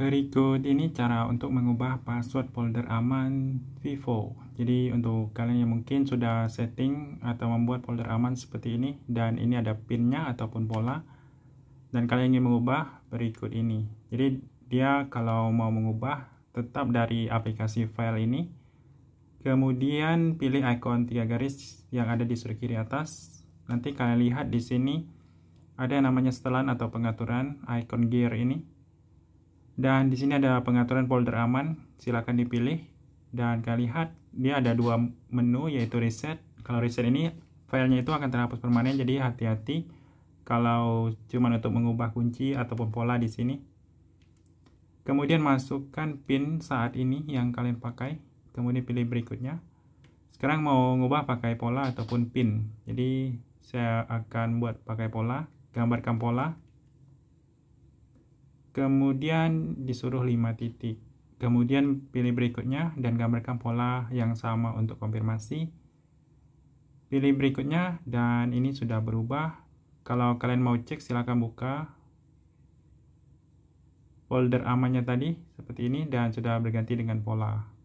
Berikut ini cara untuk mengubah password folder aman Vivo. Jadi untuk kalian yang mungkin sudah setting atau membuat folder aman seperti ini dan ini ada pinnya ataupun pola dan kalian ingin mengubah berikut ini. Jadi dia kalau mau mengubah tetap dari aplikasi file ini. Kemudian pilih ikon tiga garis yang ada di sudut kiri atas. Nanti kalian lihat di sini ada yang namanya setelan atau pengaturan icon gear ini dan di sini ada pengaturan folder aman silahkan dipilih dan kalian lihat dia ada dua menu yaitu reset kalau reset ini filenya itu akan terhapus permanen jadi hati-hati kalau cuma untuk mengubah kunci ataupun pola di sini kemudian masukkan pin saat ini yang kalian pakai kemudian pilih berikutnya sekarang mau mengubah pakai pola ataupun pin jadi saya akan buat pakai pola gambarkan pola kemudian disuruh 5 titik kemudian pilih berikutnya dan gambarkan pola yang sama untuk konfirmasi pilih berikutnya dan ini sudah berubah kalau kalian mau cek silahkan buka folder amannya tadi seperti ini dan sudah berganti dengan pola